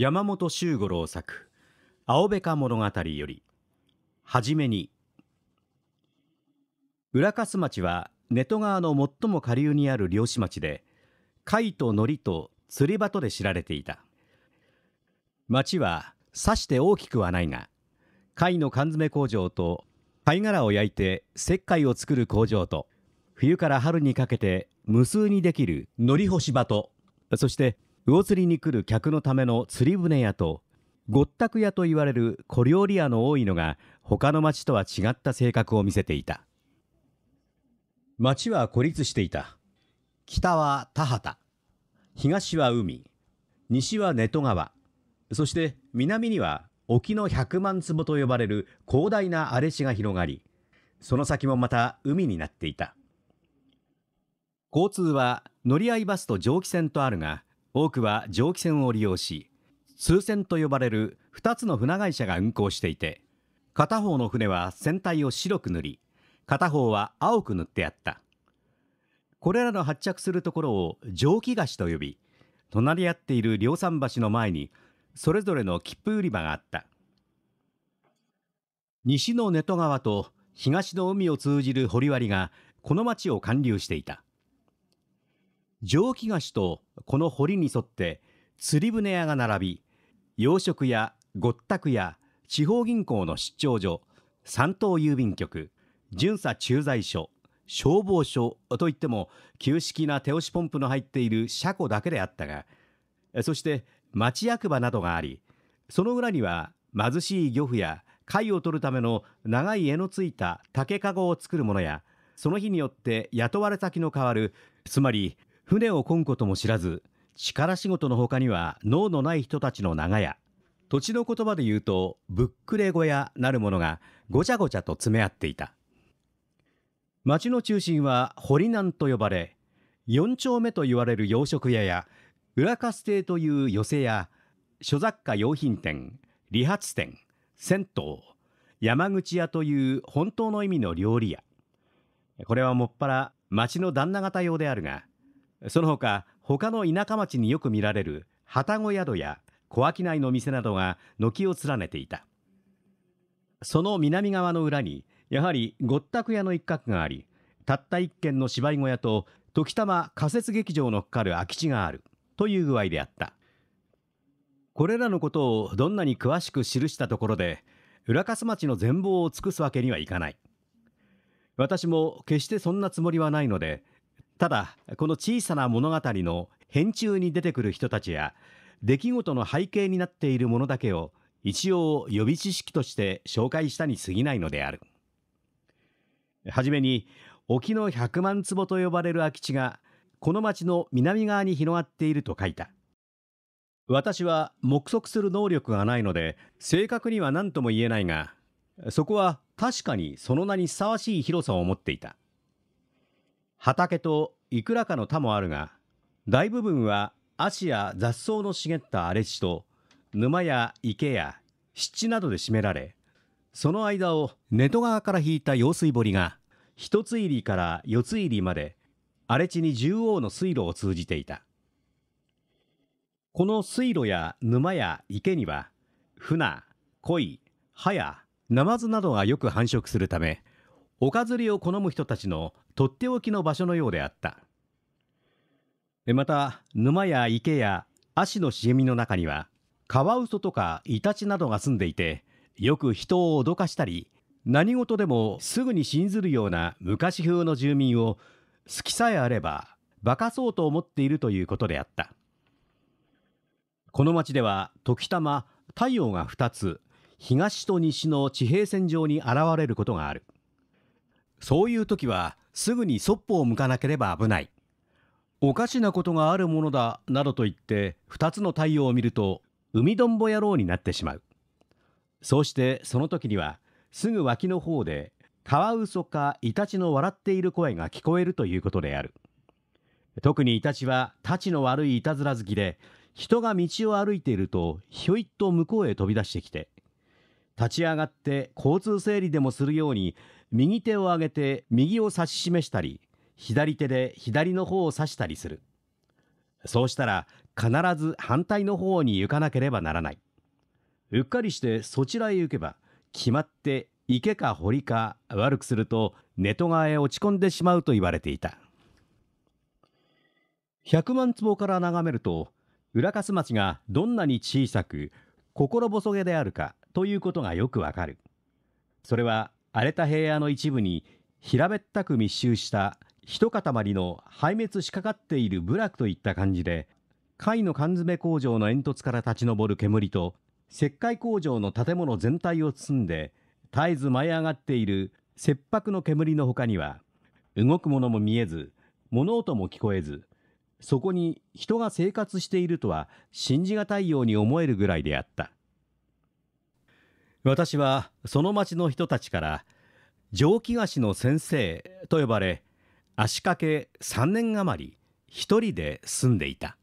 山本周五郎作「青べか物語」よりはじめに浦粕町は根戸川の最も下流にある漁師町で貝と海苔と釣り場とで知られていた町はさして大きくはないが貝の缶詰工場と貝殻を焼いて石灰を作る工場と冬から春にかけて無数にできる海苔干し場とそして魚釣りに来る客のための釣り船屋とごったく屋といわれる小料理屋の多いのが他の町とは違った性格を見せていた町は孤立していた北は田畑東は海西は根戸川そして南には沖の百万坪と呼ばれる広大な荒れ地が広がりその先もまた海になっていた交通は乗り合いバスと蒸気船とあるが多くは蒸気船を利用し通船と呼ばれる2つの船会社が運航していて片方の船は船体を白く塗り片方は青く塗ってあったこれらの発着するところを蒸気菓子と呼び隣り合っている量産橋の前にそれぞれの切符売り場があった西の根戸川と東の海を通じる掘割がこの町を還流していた蒸気菓子とこの堀に沿って釣り船屋が並び養殖やごったくや地方銀行の出張所三島郵便局巡査駐在所消防署といっても旧式な手押しポンプの入っている車庫だけであったがそして町役場などがありその裏には貧しい漁夫や貝を取るための長い柄のついた竹籠を作るものやその日によって雇われ先の変わるつまり船をこんことも知らず力仕事のほかには脳のない人たちの長屋土地の言葉で言うとぶっくれ小屋なるものがごちゃごちゃと詰め合っていた町の中心は堀南と呼ばれ4丁目と言われる洋食屋や裏カス亭という寄せ屋諸雑貨用品店理髪店銭湯山口屋という本当の意味の料理屋これはもっぱら町の旦那方用であるがその他他の田舎町によく見られる旅籠宿や小商いの店などが軒を連ねていたその南側の裏にやはりごったく屋の一角がありたった一軒の芝居小屋と時たま仮設劇場のかかる空き地があるという具合であったこれらのことをどんなに詳しく記したところで浦笠町の全貌を尽くすわけにはいかない私も決してそんなつもりはないのでただこの小さな物語の編集に出てくる人たちや出来事の背景になっているものだけを一応予備知識として紹介したに過ぎないのであるはじめに沖の100万坪と呼ばれる空き地がこの町の南側に広がっていると書いた私は目測する能力がないので正確には何とも言えないがそこは確かにその名にふさわしい広さを持っていた畑といくらかの田もあるが大部分は足や雑草の茂った荒れ地と沼や池や湿地などで占められその間を根戸川から引いた用水堀が一つ入りから四つ入りまで荒れ地に縦横の水路を通じていたこの水路や沼や池には船鯉歯やナマズなどがよく繁殖するためおかずりを好む人たちのとっておきの場所のようであったまた沼や池や葦の茂みの中にはカワウソとかイタチなどが住んでいてよく人を脅かしたり何事でもすぐに信ずるような昔風の住民を好きさえあれば化かそうと思っているということであったこの町では時たま太陽が2つ東と西の地平線上に現れることがある。そういう時はすぐにそっぽを向かなければ危ない。おかしなことがあるものだなどと言って2つの太陽を見ると海どんぼ野郎になってしまう。そうしてその時にはすぐ脇の方でカワウソかイタチの笑っている声が聞こえるということである。特にイタチはたちの悪いいたずら好きで人が道を歩いているとひょいっと向こうへ飛び出してきて立ち上がって交通整理でもするように右手を上げて右を指し示したり左手で左の方を指したりするそうしたら必ず反対の方に行かなければならないうっかりしてそちらへ行けば決まって池か堀か悪くするとネト川へ落ち込んでしまうと言われていた100万坪から眺めると浦粕町がどんなに小さく心細げであるかということがよくわかるそれは荒れた平野の一部に平べったく密集した一塊の廃滅しかかっている部落といった感じで貝の缶詰工場の煙突から立ち上る煙と石灰工場の建物全体を包んで絶えず舞い上がっている切迫の煙のほかには動くものも見えず物音も聞こえずそこに人が生活しているとは信じがたいように思えるぐらいであった私はその町の人たちから蒸気菓子の先生と呼ばれ足掛け3年余り一人で住んでいた。